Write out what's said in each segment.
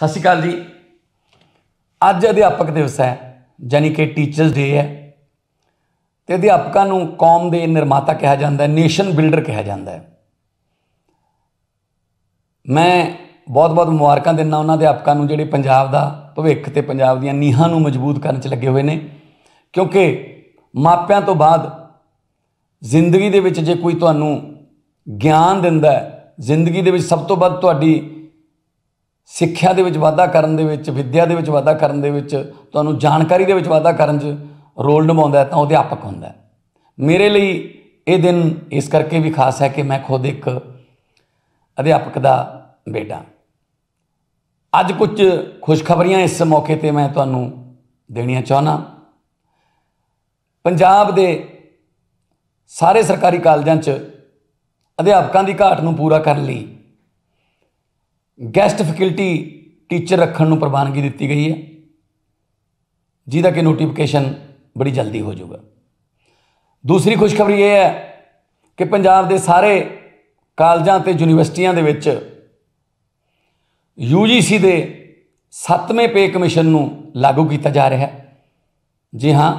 ਸਤਿ ਸ਼੍ਰੀ ਅਕਾਲ ਜੀ ਅੱਜ ਅਧਿਆਪਕ ਦਿਵਸ ਹੈ ਜਾਨੀ ਕਿ ਟੀਚਰਸ ਡੇ ਹੈ ਤੇ ਅਧਿਆਪਕਾਂ ਨੂੰ ਕੌਮ ਦੇ ਨਿਰਮਾਤਾ ਕਿਹਾ ਜਾਂਦਾ ਹੈ ਨੇਸ਼ਨ ਬਿਲਡਰ ਕਿਹਾ ਜਾਂਦਾ ਹੈ ਮੈਂ ਬਹੁਤ-ਬਹੁਤ ਮੁਬਾਰਕਾਂ ਦਿੰਦਾ ਉਹਨਾਂ ਅਧਿਆਪਕਾਂ ਨੂੰ ਜਿਹੜੇ ਪੰਜਾਬ ਦਾ ਭਵਿੱਖ ਤੇ ਪੰਜਾਬ ਦੀਆਂ ਨੀਹਾਂ ਨੂੰ ਮਜ਼ਬੂਤ ਕਰਨ 'ਚ ਲੱਗੇ ਹੋਏ ਨੇ ਕਿਉਂਕਿ ਮਾਪਿਆਂ ਤੋਂ ਬਾਅਦ ਜ਼ਿੰਦਗੀ ਦੇ ਵਿੱਚ ਜੇ ਕੋਈ ਤੁਹਾਨੂੰ ਗਿਆਨ ਦਿੰਦਾ ਹੈ ਜ਼ਿੰਦਗੀ ਦੇ ਵਿੱਚ ਸਭ ਤੋਂ ਵੱਧ ਤੁਹਾਡੀ ਸਿੱਖਿਆ ਦੇ ਵਿੱਚ ਵਾਧਾ ਕਰਨ ਦੇ ਵਿੱਚ ਵਿੱਦਿਆ ਦੇ ਵਿੱਚ ਵਾਧਾ ਕਰਨ ਦੇ ਵਿੱਚ ਤੁਹਾਨੂੰ ਜਾਣਕਾਰੀ ਦੇ ਵਿੱਚ ਵਾਧਾ ਕਰਨ 'ਚ ਰੋਲ ਨਿਭਾਉਂਦਾ ਤਾਂ ਅਧਿਆਪਕ ਹੁੰਦਾ ਮੇਰੇ ਲਈ ਇਹ ਦਿਨ ਇਸ ਕਰਕੇ ਵੀ ਖਾਸ ਹੈ ਕਿ ਮੈਂ ਖੁਦ ਇੱਕ ਅਧਿਆਪਕ ਦਾ ਬੇਟਾ ਅੱਜ ਕੁਝ ਖੁਸ਼ਖਬਰੀਆਂ ਇਸ ਮੌਕੇ ਤੇ ਮੈਂ ਤੁਹਾਨੂੰ ਦੇਣੀਆਂ ਚਾਹਨਾ ਪੰਜਾਬ ਦੇ ਸਾਰੇ ਸਰਕਾਰੀ ਕਾਲਜਾਂ 'ਚ ਅਧਿਆਪਕਾਂ ਦੀ ਘਾਟ ਨੂੰ ਪੂਰਾ ਕਰਨ ਲਈ ਗੈਸਟ ਫੈਕਲਟੀ ਟੀਚਰ ਰੱਖਣ ਨੂੰ ਪ੍ਰਵਾਨਗੀ ਦਿੱਤੀ ਗਈ ਹੈ ਜਿਹਦਾ ਕਿ ਨੋਟੀਫਿਕੇਸ਼ਨ ਬੜੀ ਜਲਦੀ ਹੋ ਜਾਊਗਾ ਦੂਸਰੀ ਖੁਸ਼ਖਬਰੀ ਇਹ ਹੈ ਕਿ ਪੰਜਾਬ ਦੇ ਸਾਰੇ ਕਾਲਜਾਂ ਤੇ ਯੂਨੀਵਰਸਿਟੀਆਂ ਦੇ ਵਿੱਚ UGC ਦੇ 7ਵੇਂ ਪੇ ਕਮਿਸ਼ਨ ਨੂੰ ਲਾਗੂ ਕੀਤਾ ਜਾ ਰਿਹਾ ਹੈ ਜੀ ਹਾਂ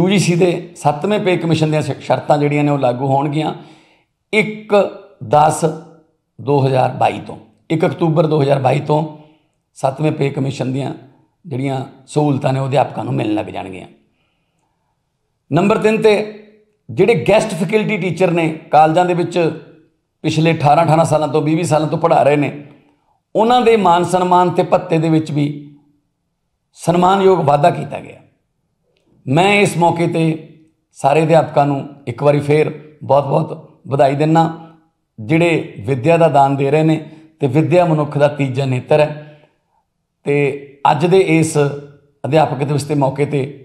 UGC ਦੇ 7ਵੇਂ ਪੇ ਕਮਿਸ਼ਨ ਦੀਆਂ ਸ਼ਰਤਾਂ ਜਿਹੜੀਆਂ ਨੇ ਉਹ ਲਾਗੂ ਹੋਣਗੀਆਂ 1 10 2022 ਤੋਂ 1 ਅਕਤੂਬਰ 2022 ਤੋਂ 7ਵੇਂ ਪੇ ਕਮਿਸ਼ਨ ਦੀਆਂ ਜਿਹੜੀਆਂ ਸਹੂਲਤਾਂ ਨੇ ਅਧਿਆਪਕਾਂ ਨੂੰ ਮਿਲਣ ਲੱਗ ਜਾਣਗੀਆਂ ਨੰਬਰ 3 ਤੇ ਜਿਹੜੇ ਗੈਸਟ ਫੈਕਲਟੀ ਟੀਚਰ ਨੇ ਕਾਲਜਾਂ ਦੇ ਵਿੱਚ ਪਿਛਲੇ 18 18 ਸਾਲਾਂ ਤੋਂ 20 20 ਸਾਲਾਂ ਤੋਂ ਪੜ੍ਹਾ ਰਹੇ ਨੇ ਉਹਨਾਂ ਦੇ ਮਾਨ ਸਨਮਾਨ ਤੇ ਭੱਤੇ ਦੇ ਵਿੱਚ ਵੀ ਸਨਮਾਨਯੋਗ ਵਾਅਦਾ ਕੀਤਾ ਗਿਆ ਮੈਂ ਇਸ ਮੌਕੇ ਤੇ ਸਾਰੇ ਅਧਿਆਪਕਾਂ ਨੂੰ ਇੱਕ ਵਾਰੀ ਫੇਰ ਬਹੁਤ-ਬਹੁਤ ਵਧਾਈ ਦਿੰਨਾ ਜਿਹੜੇ ਵਿੱਦਿਆ ਦਾ ਦਾਨ ਦੇ ਰਹੇ ਨੇ ਤੇ ਵਿਦਿਆ ਮਨੁੱਖ ਦਾ ਤੀਜਾ ਨੇਤਰ ਹੈ ਤੇ ਅੱਜ ਦੇ ਇਸ ਅਧਿਆਪਕ ਦਿਵਸ ਦੇ ਮੌਕੇ ਤੇ